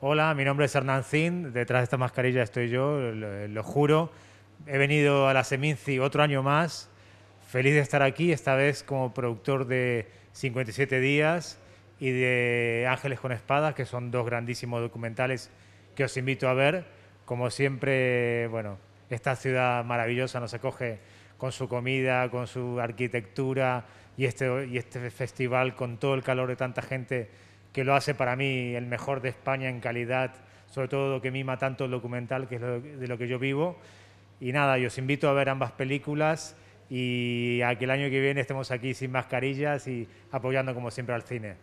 Hola, mi nombre es Hernán Zin, detrás de esta mascarilla estoy yo, lo, juro. He venido a la Seminci otro año más, feliz de estar aquí, esta vez como productor de 57 días y de Ángeles con Espadas, que son dos grandísimos documentales que os invito a ver. Como siempre, bueno, esta ciudad maravillosa nos acoge con su comida, con su arquitectura y este, y este festival con todo el calor de tanta gente que lo hace para mí el mejor de España en calidad, sobre todo lo que mima tanto el documental, que es de lo que yo vivo. Y nada, yo os invito a ver ambas películas y a que el año que viene estemos aquí sin mascarillas y apoyando como siempre al cine.